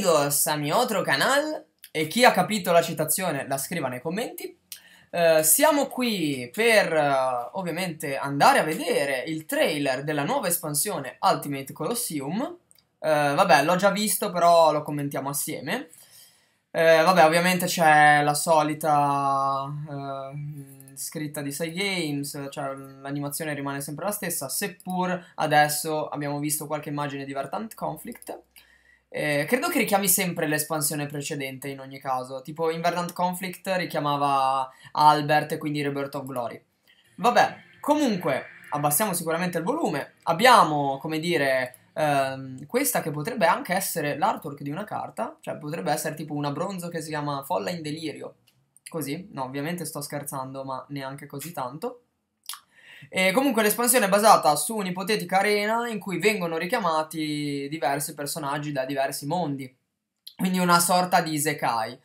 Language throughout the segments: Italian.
bienvenidos a mi altro canal e chi ha capito la citazione la scriva nei commenti. Uh, siamo qui per uh, ovviamente andare a vedere il trailer della nuova espansione Ultimate Colosseum. Uh, vabbè, l'ho già visto, però lo commentiamo assieme. vabbè, ovviamente c'è la solita scritta di Sai Games, cioè l'animazione rimane sempre la stessa, seppur adesso abbiamo visto qualche immagine di Vertant Conflict. Eh, credo che richiami sempre l'espansione precedente in ogni caso, tipo Invernant Conflict richiamava Albert e quindi Rebirth of Glory. Vabbè, comunque abbassiamo sicuramente il volume, abbiamo come dire ehm, questa che potrebbe anche essere l'artwork di una carta, cioè potrebbe essere tipo una bronzo che si chiama Folla in Delirio, così, no ovviamente sto scherzando ma neanche così tanto. E comunque l'espansione è basata su un'ipotetica arena in cui vengono richiamati diversi personaggi da diversi mondi, quindi una sorta di Isekai.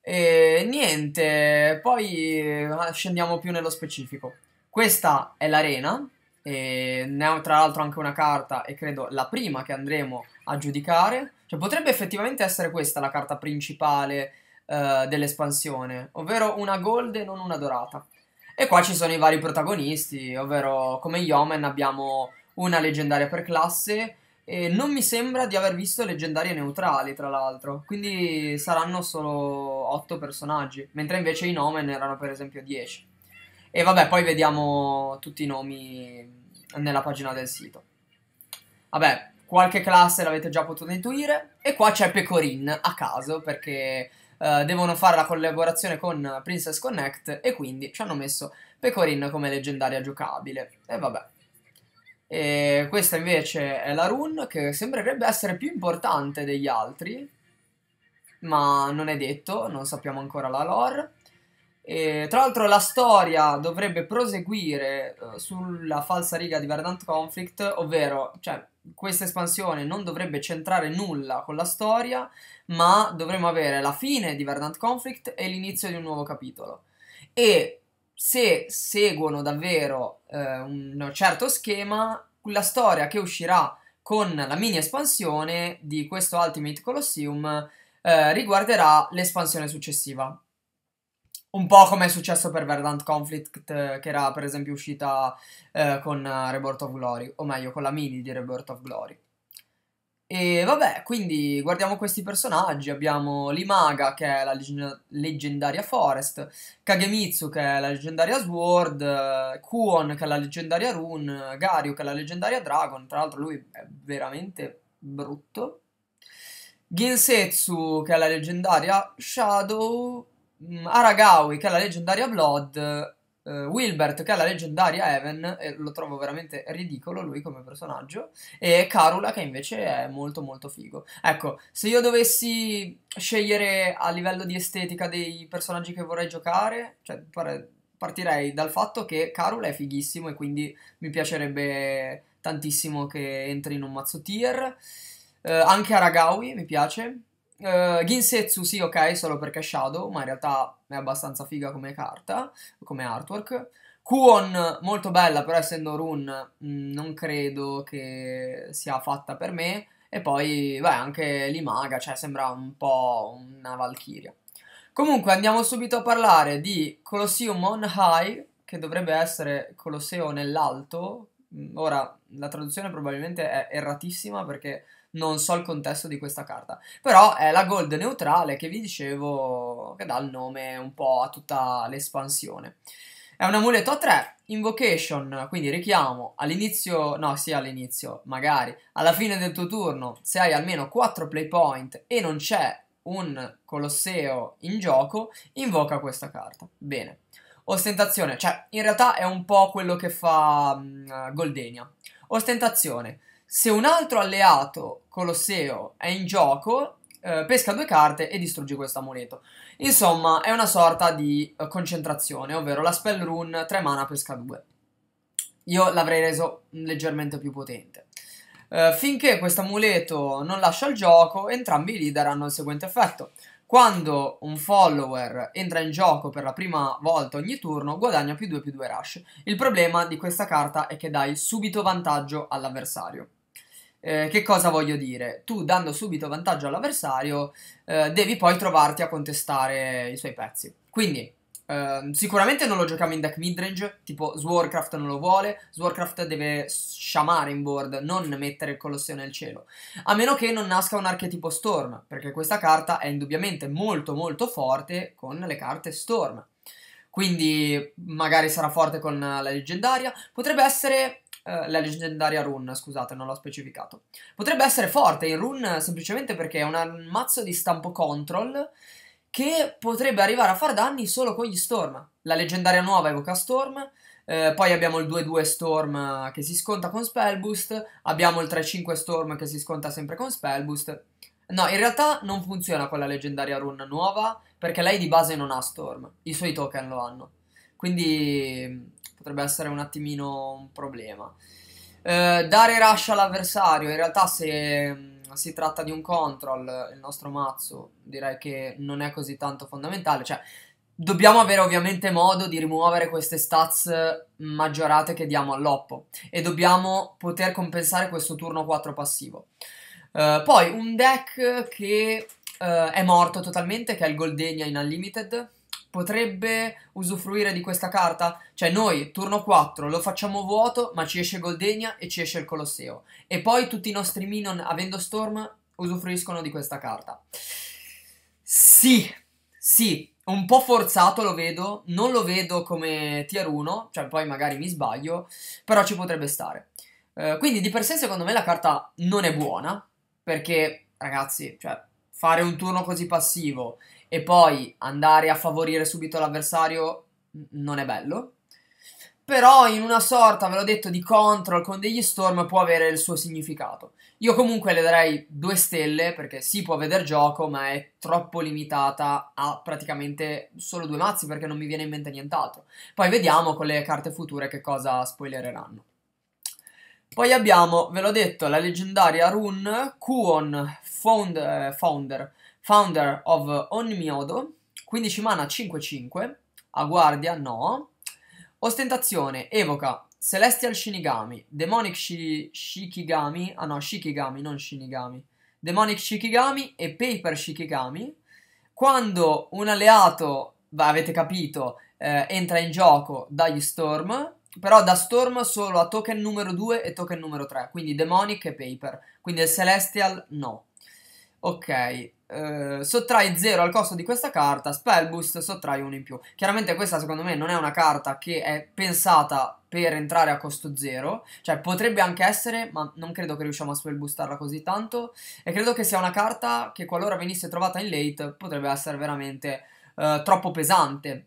E niente, poi eh, scendiamo più nello specifico. Questa è l'arena, e ne ho tra l'altro anche una carta e credo la prima che andremo a giudicare. Cioè potrebbe effettivamente essere questa la carta principale eh, dell'espansione, ovvero una gold e non una dorata. E qua ci sono i vari protagonisti, ovvero come Yomen abbiamo una leggendaria per classe e non mi sembra di aver visto leggendarie neutrali tra l'altro, quindi saranno solo 8 personaggi, mentre invece i Nomen erano per esempio 10. E vabbè, poi vediamo tutti i nomi nella pagina del sito. Vabbè, qualche classe l'avete già potuto intuire e qua c'è Pecorin a caso perché eh, devono fare la collaborazione con Princess Connect e quindi ci hanno messo Pecorin come leggendaria giocabile. E vabbè. E questa invece è la rune che sembrerebbe essere più importante degli altri, ma non è detto, non sappiamo ancora la lore. E, tra l'altro la storia dovrebbe proseguire uh, sulla falsa riga di Verdant Conflict, ovvero cioè, questa espansione non dovrebbe centrare nulla con la storia, ma dovremmo avere la fine di Verdant Conflict e l'inizio di un nuovo capitolo. E se seguono davvero uh, un certo schema, la storia che uscirà con la mini espansione di questo Ultimate Colosseum uh, riguarderà l'espansione successiva un po' come è successo per Verdant Conflict, che era per esempio uscita eh, con eh, Rebirth of Glory, o meglio con la mini di Rebirth of Glory. E vabbè, quindi guardiamo questi personaggi. Abbiamo Limaga, che è la leg- leggendaria Forest, Kagemitsu, che è la leggendaria Sword, Kuon, che è la leggendaria Rune, Garyu, che è la leggendaria Dragon. Tra l'altro lui è veramente brutto. Ginsetsu, che è la leggendaria Shadow, Mm, Aragawi che ha la leggendaria Blood, eh, Wilbert che ha la leggendaria Evan, e lo trovo veramente ridicolo lui come personaggio, e Carula che invece è molto molto figo. Ecco, se io dovessi scegliere a livello di estetica dei personaggi che vorrei giocare, cioè partirei dal fatto che Carula è fighissimo e quindi mi piacerebbe tantissimo che entri in un mazzo tier. Eh, anche Aragawi mi piace, Uh, Ginsetsu sì, ok, solo perché è Shadow, ma in realtà è abbastanza figa come carta, come artwork. Kuon molto bella, però essendo rune mh, mm, non credo che sia fatta per me. E poi, beh, anche Limaga, cioè sembra un po' una Valchiria. Comunque andiamo subito a parlare di Colosseum on High, che dovrebbe essere Colosseo nell'alto. Mm, ora, la traduzione probabilmente è erratissima perché non so il contesto di questa carta. Però è la gold neutrale che vi dicevo che dà il nome un po' a tutta l'espansione. È un amuleto a 3, invocation, quindi richiamo all'inizio, no sì all'inizio, magari, alla fine del tuo turno, se hai almeno 4 play point e non c'è un Colosseo in gioco, invoca questa carta. Bene. Ostentazione, cioè in realtà è un po' quello che fa um, Goldenia. Ostentazione, se un altro alleato, Colosseo, è in gioco, eh, pesca due carte e distrugge questo amuleto. Insomma, è una sorta di eh, concentrazione, ovvero la spell rune 3 mana pesca 2. Io l'avrei reso leggermente più potente. Eh, finché questo amuleto non lascia il gioco, entrambi i leader hanno il seguente effetto. Quando un follower entra in gioco per la prima volta ogni turno, guadagna più 2 più 2 rush. Il problema di questa carta è che dai subito vantaggio all'avversario. Eh, che cosa voglio dire? Tu dando subito vantaggio all'avversario eh, devi poi trovarti a contestare i suoi pezzi. Quindi eh, sicuramente non lo giochiamo in deck midrange, tipo Swarcraft non lo vuole, Swarcraft deve sciamare in board, non mettere il Colosseo nel cielo. A meno che non nasca un archetipo Storm, perché questa carta è indubbiamente molto molto forte con le carte Storm. Quindi magari sarà forte con la leggendaria, potrebbe essere eh, la leggendaria rune, scusate, non l'ho specificato. Potrebbe essere forte in rune semplicemente perché è un mazzo di stampo control che potrebbe arrivare a far danni solo con gli Storm. La leggendaria nuova evoca Storm, eh, poi abbiamo il 2-2 Storm che si sconta con Spellboost, abbiamo il 3-5 Storm che si sconta sempre con Spellboost. No, in realtà non funziona quella leggendaria rune nuova perché lei di base non ha Storm, i suoi token lo hanno. Quindi potrebbe essere un attimino un problema. Eh, dare rush all'avversario, in realtà se mm, si tratta di un control, il nostro mazzo direi che non è così tanto fondamentale, cioè dobbiamo avere ovviamente modo di rimuovere queste stats maggiorate che diamo all'oppo e dobbiamo poter compensare questo turno 4 passivo. Uh, poi un deck che uh, è morto totalmente, che è il Goldenia in Unlimited, potrebbe usufruire di questa carta? Cioè noi, turno 4, lo facciamo vuoto, ma ci esce Goldenia e ci esce il Colosseo. E poi tutti i nostri Minon, avendo Storm, usufruiscono di questa carta. Sì, sì, un po' forzato lo vedo, non lo vedo come tier 1, cioè poi magari mi sbaglio, però ci potrebbe stare. Eh, quindi di per sé secondo me la carta non è buona, perché ragazzi, cioè, fare un turno così passivo e poi andare a favorire subito l'avversario non è bello. Però in una sorta, ve l'ho detto, di control con degli storm può avere il suo significato. Io comunque le darei due stelle perché si può vedere gioco, ma è troppo limitata a praticamente solo due mazzi perché non mi viene in mente nient'altro. Poi vediamo con le carte future che cosa spoilereranno. Poi abbiamo, ve l'ho detto, la leggendaria rune Kuon, found, Founder eh, Founder of Onmyodo, 15 mana 5-5, a guardia no. Ostentazione, evoca Celestial Shinigami, Demonic shi- Shikigami, ah no, Shikigami, non Shinigami. Demonic Shikigami e Paper Shikigami. Quando un alleato, beh, avete capito, eh, entra in gioco dagli Storm, però da Storm solo a token numero 2 e token numero 3, quindi Demonic e Paper, quindi il Celestial no. Ok, eh, sottrai 0 al costo di questa carta, spell boost sottrai 1 in più. Chiaramente questa secondo me non è una carta che è pensata per entrare a costo 0, cioè potrebbe anche essere, ma non credo che riusciamo a spell boostarla così tanto, e credo che sia una carta che qualora venisse trovata in late potrebbe essere veramente eh, troppo pesante.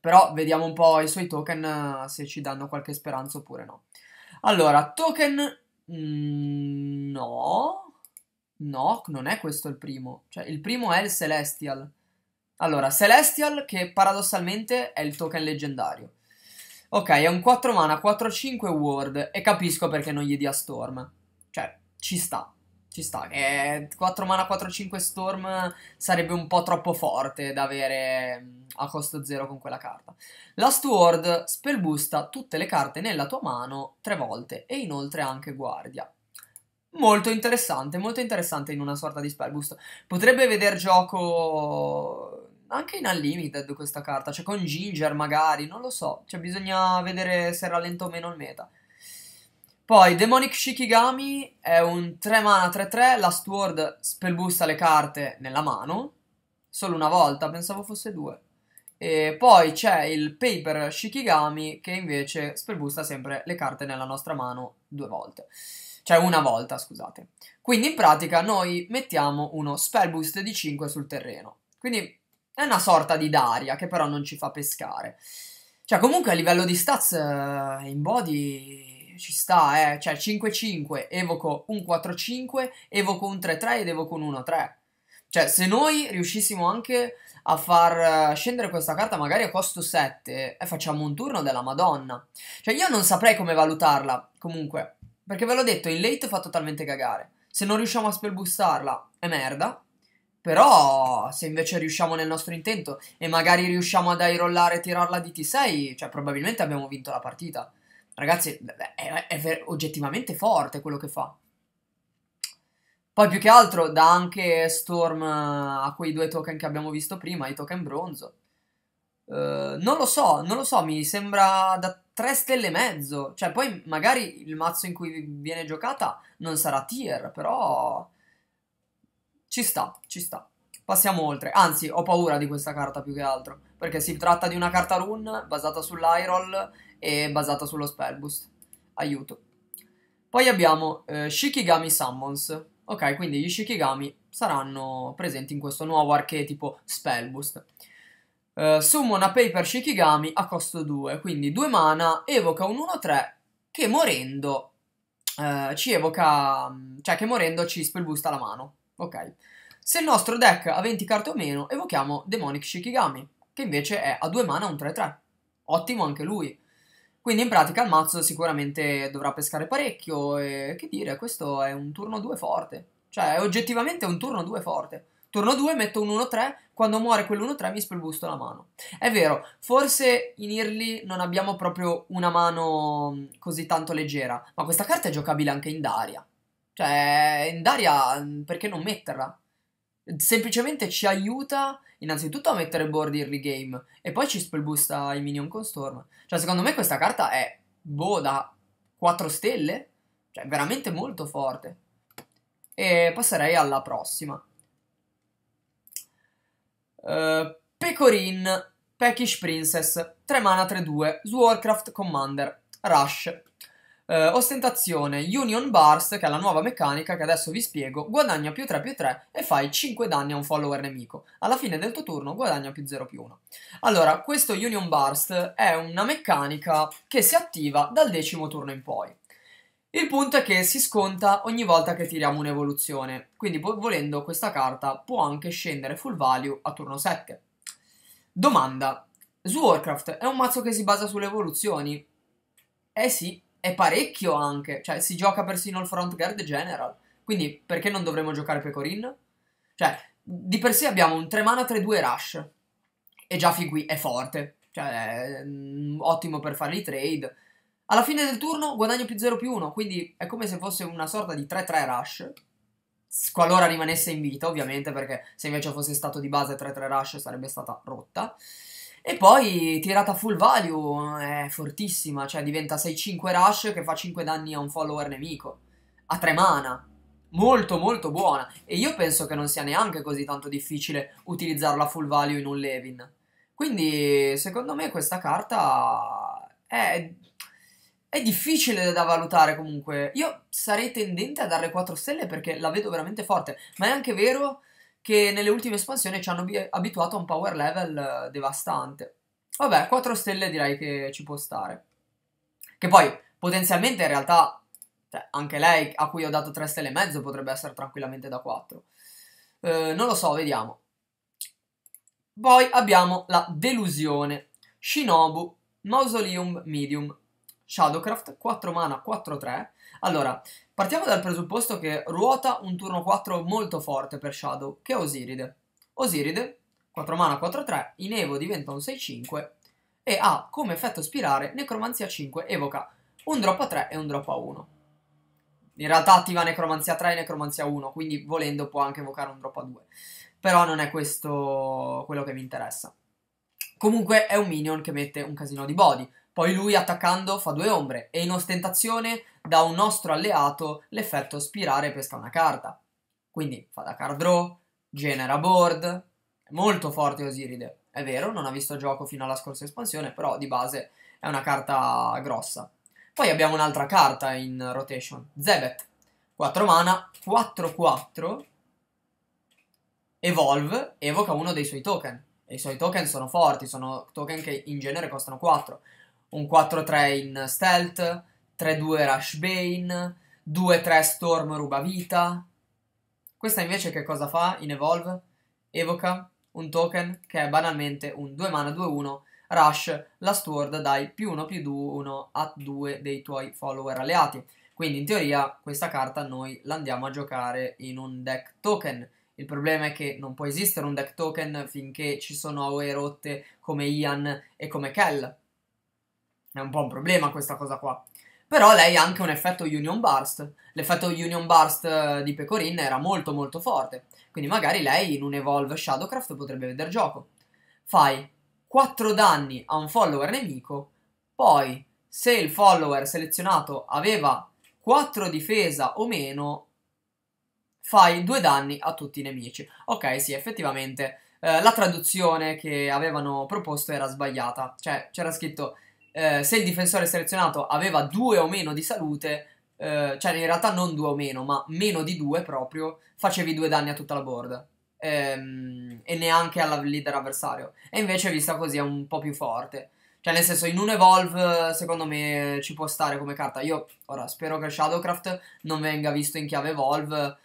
Però vediamo un po' i suoi token eh, se ci danno qualche speranza oppure no. Allora, token... Mm, no, No, non è questo il primo. Cioè, il primo è il Celestial. Allora, Celestial che paradossalmente è il token leggendario. Ok, è un 4 mana, 4-5 Ward e capisco perché non gli dia Storm. Cioè, ci sta, ci sta. Eh, 4 mana, 4-5 Storm sarebbe un po' troppo forte da avere a costo zero con quella carta. Last Word spellbusta tutte le carte nella tua mano tre volte e inoltre anche Guardia. Molto interessante, molto interessante in una sorta di spellboost. Potrebbe veder gioco anche in Unlimited questa carta, cioè con Ginger magari, non lo so, cioè bisogna vedere se rallenta o meno il meta. Poi Demonic Shikigami è un 3 mana 3-3, Last Word spellboosta le carte nella mano, solo una volta, pensavo fosse due. E poi c'è il Paper Shikigami che invece spellboosta sempre le carte nella nostra mano due volte cioè una volta, scusate. Quindi in pratica noi mettiamo uno spell boost di 5 sul terreno. Quindi è una sorta di Daria che però non ci fa pescare. Cioè comunque a livello di stats eh, in body ci sta, eh. Cioè 5-5, evoco un 4-5, evoco un 3-3 ed evoco un 1-3. Cioè se noi riuscissimo anche a far eh, scendere questa carta magari a costo 7 e facciamo un turno della Madonna. Cioè io non saprei come valutarla comunque perché ve l'ho detto, il late fa totalmente cagare. Se non riusciamo a spellbustarla, è merda. Però se invece riusciamo nel nostro intento e magari riusciamo ad airollare e tirarla di T6, cioè probabilmente abbiamo vinto la partita. Ragazzi, è, è, è oggettivamente forte quello che fa. Poi più che altro dà anche Storm eh, a quei due token che abbiamo visto prima, i token bronzo. Uh, non lo so, non lo so, mi sembra da tre stelle e mezzo. Cioè, poi magari il mazzo in cui viene giocata non sarà tier, però ci sta, ci sta. Passiamo oltre. Anzi, ho paura di questa carta più che altro. Perché si tratta di una carta rune basata sull'Irol e basata sullo spell boost. Aiuto. Poi abbiamo eh, Shikigami Summons. Ok, quindi gli Shikigami saranno presenti in questo nuovo archetipo spell boost. Uh, eh, summona Paper Shikigami a costo 2, quindi 2 mana, evoca un 1-3 che morendo uh, ci evoca, mm, cioè che morendo ci spellboosta la mano, ok? Se il nostro deck ha 20 carte o meno, evochiamo Demonic Shikigami, che invece è a 2 mana un 3-3, ottimo anche lui. Quindi in pratica il mazzo sicuramente dovrà pescare parecchio e che dire, questo è un turno 2 forte, cioè oggettivamente è un turno 2 forte. Turno 2 metto un 1-3, quando muore quell'1-3 mi spellbusto la mano. È vero, forse in Early non abbiamo proprio una mano così tanto leggera, ma questa carta è giocabile anche in Daria. Cioè, in Daria perché non metterla? Semplicemente ci aiuta innanzitutto a mettere board Irli game e poi ci spellbusta i minion con Storm. Cioè, secondo me questa carta è, boh, da 4 stelle? Cioè, veramente molto forte. E passerei alla prossima eh, Pecorin, Peckish Princess, 3 mana 3-2, su Commander, Rush. Uh, ostentazione, Union Bars, che è la nuova meccanica che adesso vi spiego, guadagna più 3 più 3 e fai 5 danni a un follower nemico. Alla fine del tuo turno guadagna più 0 più 1. Allora, questo Union Burst è una meccanica che si attiva dal decimo turno in poi. Il punto è che si sconta ogni volta che tiriamo un'evoluzione, quindi volendo questa carta può anche scendere full value a turno 7. Domanda, su Warcraft è un mazzo che si basa sulle evoluzioni? Eh sì, è parecchio anche, cioè si gioca persino il front guard general, quindi perché non dovremmo giocare Pecorin? Cioè, di per sé abbiamo un 3 mana 3-2 rush, e già fin qui è forte, cioè è mm, ottimo per fare i trade, alla fine del turno guadagno più 0 più 1, quindi è come se fosse una sorta di 3-3 rush. Qualora rimanesse in vita, ovviamente, perché se invece fosse stato di base 3-3 rush sarebbe stata rotta. E poi tirata full value eh, è fortissima, cioè diventa 6-5 rush che fa 5 danni a un follower nemico. A 3 mana. Molto molto buona. E io penso che non sia neanche così tanto difficile utilizzarla full value in un Levin. Quindi secondo me questa carta è è difficile da valutare comunque. Io sarei tendente a darle 4 stelle perché la vedo veramente forte, ma è anche vero che nelle ultime espansioni ci hanno abituato a un power level eh, devastante. Vabbè, 4 stelle direi che ci può stare. Che poi potenzialmente in realtà cioè, anche lei a cui ho dato 3 stelle e mezzo potrebbe essere tranquillamente da 4. Eh, non lo so, vediamo. Poi abbiamo la delusione. Shinobu, Mausoleum Medium. Shadowcraft, 4 mana, 4-3. Allora, partiamo dal presupposto che ruota un turno 4 molto forte per Shadow, che è Osiride. Osiride, 4 mana, 4-3, in Evo diventa un 6-5 e ha come effetto spirare Necromanzia 5, evoca un drop a 3 e un drop a 1. In realtà attiva Necromanzia 3 e Necromanzia 1, quindi volendo può anche evocare un drop a 2. Però non è questo quello che mi interessa. Comunque è un minion che mette un casino di body. Poi lui attaccando fa due ombre e in ostentazione da un nostro alleato l'effetto spirare pesca una carta. Quindi fa da card draw, genera board, è molto forte Osiride. È vero, non ha visto gioco fino alla scorsa espansione, però di base è una carta grossa. Poi abbiamo un'altra carta in rotation, Zebet. 4 mana, 4-4, evolve, evoca uno dei suoi token. E i suoi token sono forti, sono token che in genere costano 4 un 4-3 in stealth, 3-2 Rush Bane, 2-3 Storm ruba vita. Questa invece che cosa fa in Evolve? Evoca un token che è banalmente un 2 mana 2-1 Rush, last word dai più 1 più 2 1 a 2 dei tuoi follower alleati. Quindi in teoria questa carta noi l'andiamo a giocare in un deck token. Il problema è che non può esistere un deck token finché ci sono aue rotte come Ian e come Kel, è un po' un problema questa cosa qua. Però lei ha anche un effetto Union Burst. L'effetto Union Burst eh, di Pecorin era molto molto forte. Quindi magari lei in un Evolve Shadowcraft potrebbe vedere gioco. Fai 4 danni a un follower nemico, poi se il follower selezionato aveva 4 difesa o meno, fai 2 danni a tutti i nemici. Ok, sì, effettivamente eh, la traduzione che avevano proposto era sbagliata. Cioè, c'era scritto eh, se il difensore selezionato aveva due o meno di salute, eh, cioè in realtà non due o meno, ma meno di due proprio, facevi due danni a tutta la board. Ehm, e neanche al leader avversario. E invece vista così è un po' più forte. Cioè, nel senso, in un Evolve, secondo me, ci può stare come carta. Io, ora, spero che Shadowcraft non venga visto in chiave Evolve.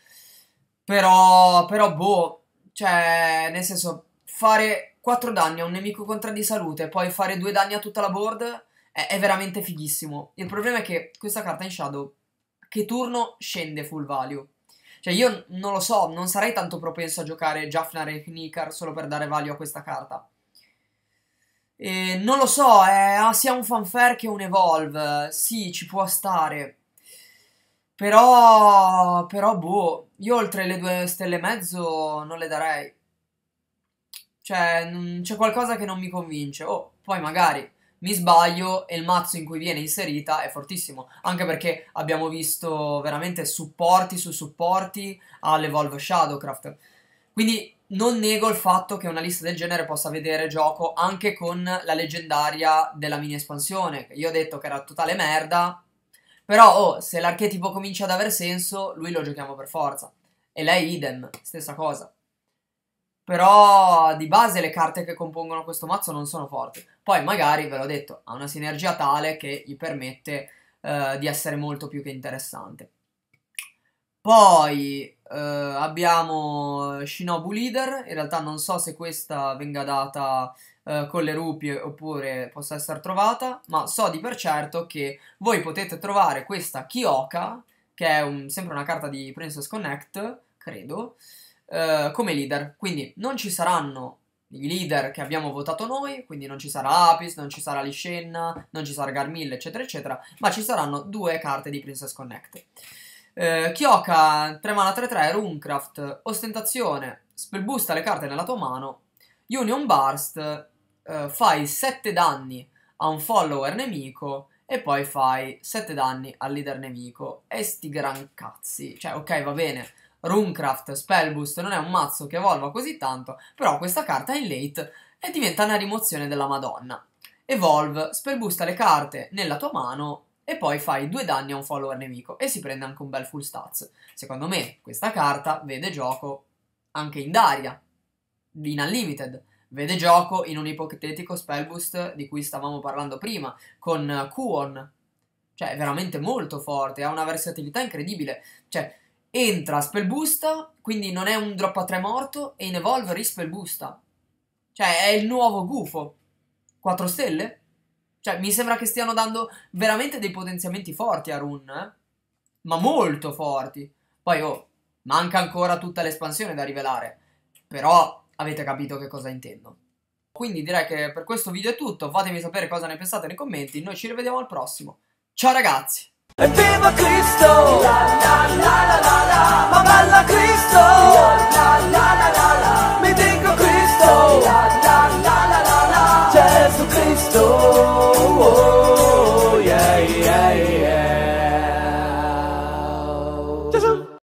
Però, però, boh, cioè, nel senso, fare 4 danni a un nemico con di salute, poi fare 2 danni a tutta la board è, è veramente fighissimo. Il problema è che questa carta in shadow, che turno scende full value? Cioè io non lo so, non sarei tanto propenso a giocare Jaffnar e Knicker solo per dare value a questa carta. E non lo so, è, ah, sia un fanfare che un evolve, sì, ci può stare. Però, però, boh, io oltre le due stelle e mezzo non le darei. Cioè, non, c'è qualcosa che non mi convince. Oh, poi magari mi sbaglio e il mazzo in cui viene inserita è fortissimo, anche perché abbiamo visto veramente supporti su supporti all'Evolve Shadowcraft. Quindi non nego il fatto che una lista del genere possa vedere gioco anche con la leggendaria della mini espansione, io ho detto che era totale merda, però oh, se l'archetipo comincia ad aver senso, lui lo giochiamo per forza. E lei idem, stessa cosa. Però di base le carte che compongono questo mazzo non sono forti. Poi magari, ve l'ho detto, ha una sinergia tale che gli permette eh, di essere molto più che interessante. Poi eh, abbiamo Shinobu Leader, in realtà non so se questa venga data eh, con le rupie oppure possa essere trovata, ma so di per certo che voi potete trovare questa Kyoka, che è un, sempre una carta di Princess Connect, credo, eh, come leader. Quindi non ci saranno i leader che abbiamo votato noi, quindi non ci sarà Apis, non ci sarà Liscenna, non ci sarà Garmille, eccetera, eccetera, ma ci saranno due carte di Princess Connect. Eh, Kyoka, 3 mana 3-3, Runecraft, Ostentazione, spellboosta le carte nella tua mano, Union Burst, eh, fai 7 danni a un follower nemico e poi fai 7 danni al leader nemico. E sti gran cazzi, cioè ok va bene, Runecraft Spellboost non è un mazzo che evolva così tanto, però questa carta è in late e eh, diventa una rimozione della Madonna. Evolve, spellboosta le carte nella tua mano e poi fai due danni a un follower nemico e si prende anche un bel full stats. Secondo me questa carta vede gioco anche in Daria, in Unlimited. Vede gioco in un ipotetico spellboost di cui stavamo parlando prima, con Kuon. Cioè, è veramente molto forte, ha una versatilità incredibile. Cioè, entra Spellbusta, quindi non è un drop a 3 morto, e in Evolve rispellbusta. Cioè, è il nuovo gufo. 4 stelle? Cioè, mi sembra che stiano dando veramente dei potenziamenti forti a Rune, eh? Ma molto forti. Poi, oh, manca ancora tutta l'espansione da rivelare. Però avete capito che cosa intendo. Quindi direi che per questo video è tutto. Fatemi sapere cosa ne pensate nei commenti. Noi ci rivediamo al prossimo. Ciao ragazzi! E viva Cristo! La la la la la la Ma balla Cristo! La la la la la Mi dico Cristo! La la la la la la Gesù Cristo!